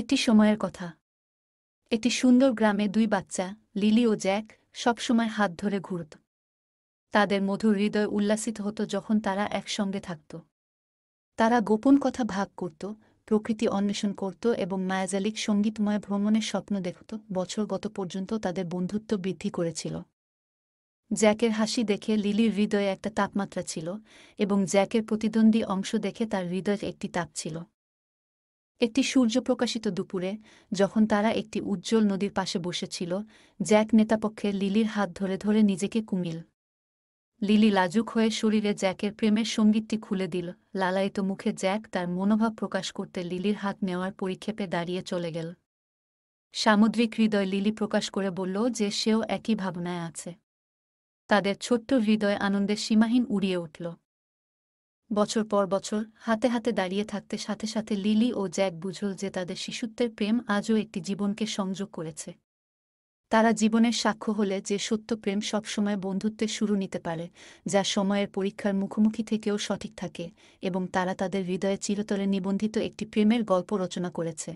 একটি সময়ের কথা একটি সুন্দর গ্রামে দুই বাচ্চা লিলি ও জ্যাক সবসময় হাত ধরে ঘুরত তাদের মধুর হৃদয় উল্লাসিত হতো যখন তারা একসঙ্গে থাকত তারা গোপন কথা ভাগ করত প্রকৃতি অন্বেষণ করত এবং মায়াজালিক সঙ্গীতময় ভ্রমণের স্বপ্ন দেখত বছর গত পর্যন্ত তাদের বন্ধুত্ব বৃদ্ধি করেছিল জ্যাকের হাসি দেখে লিলির হৃদয়ে একটা তাপমাত্রা ছিল এবং জ্যাকের প্রতিদ্বন্দ্বী অংশ দেখে তার হৃদয়ের একটি তাপ ছিল একটি সূর্য প্রকাশিত দুপুরে যখন তারা একটি উজ্জ্বল নদীর পাশে বসেছিল জ্যাক নেতাপক্ষে লিলির হাত ধরে ধরে নিজেকে কুমিল লিলি লাজুক হয়ে শরীরে জ্যাকের প্রেমের সঙ্গীতটি খুলে দিল লালায়িত মুখে জ্যাক তার মনোভাব প্রকাশ করতে লিলির হাত নেওয়ার পরিক্ষেপে দাঁড়িয়ে চলে গেল সামুদ্রিক হৃদয় লিলি প্রকাশ করে বলল যে সেও একই ভাবনায় আছে তাদের ছোট্ট হৃদয় আনন্দের সীমাহীন উড়িয়ে উঠল বছর পর বছর হাতে হাতে দাঁড়িয়ে থাকতে সাথে সাথে লিলি ও জ্যাক বুঝল যে তাদের শিশুত্বের প্রেম আজও একটি জীবনকে সংযোগ করেছে তারা জীবনের সাক্ষ্য হলে যে সত্য প্রেম সবসময় বন্ধুত্বের শুরু নিতে পারে যা সময়ের পরীক্ষার মুখোমুখি থেকেও সঠিক থাকে এবং তারা তাদের হৃদয়ে চিরতরে নিবন্ধিত একটি প্রেমের গল্প রচনা করেছে